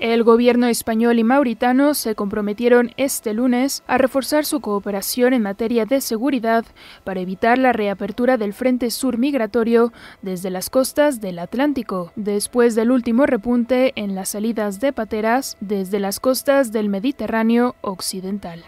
El gobierno español y mauritano se comprometieron este lunes a reforzar su cooperación en materia de seguridad para evitar la reapertura del Frente Sur migratorio desde las costas del Atlántico, después del último repunte en las salidas de pateras desde las costas del Mediterráneo Occidental.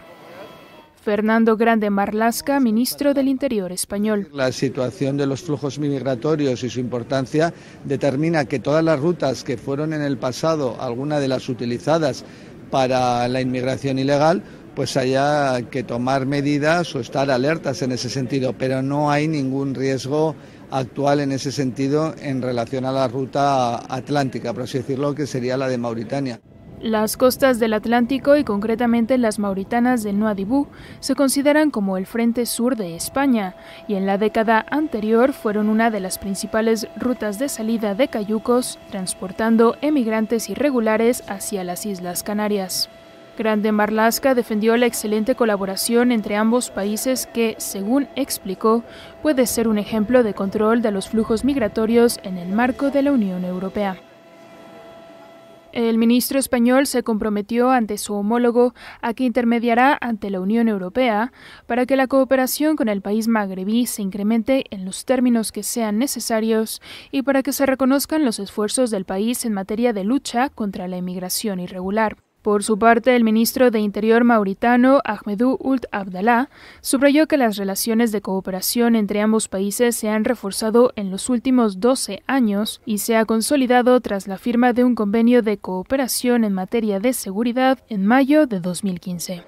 Fernando Grande Marlasca, ministro del Interior español. La situación de los flujos migratorios y su importancia determina que todas las rutas que fueron en el pasado, algunas de las utilizadas para la inmigración ilegal, pues haya que tomar medidas o estar alertas en ese sentido, pero no hay ningún riesgo actual en ese sentido en relación a la ruta atlántica, por así decirlo, que sería la de Mauritania. Las costas del Atlántico y concretamente las mauritanas de Nuadibú se consideran como el frente sur de España y en la década anterior fueron una de las principales rutas de salida de cayucos transportando emigrantes irregulares hacia las Islas Canarias. Grande Marlaska defendió la excelente colaboración entre ambos países que, según explicó, puede ser un ejemplo de control de los flujos migratorios en el marco de la Unión Europea. El ministro español se comprometió ante su homólogo a que intermediará ante la Unión Europea para que la cooperación con el país magrebí se incremente en los términos que sean necesarios y para que se reconozcan los esfuerzos del país en materia de lucha contra la inmigración irregular. Por su parte, el ministro de Interior mauritano, Ahmedou Ult Abdallah, subrayó que las relaciones de cooperación entre ambos países se han reforzado en los últimos 12 años y se ha consolidado tras la firma de un convenio de cooperación en materia de seguridad en mayo de 2015.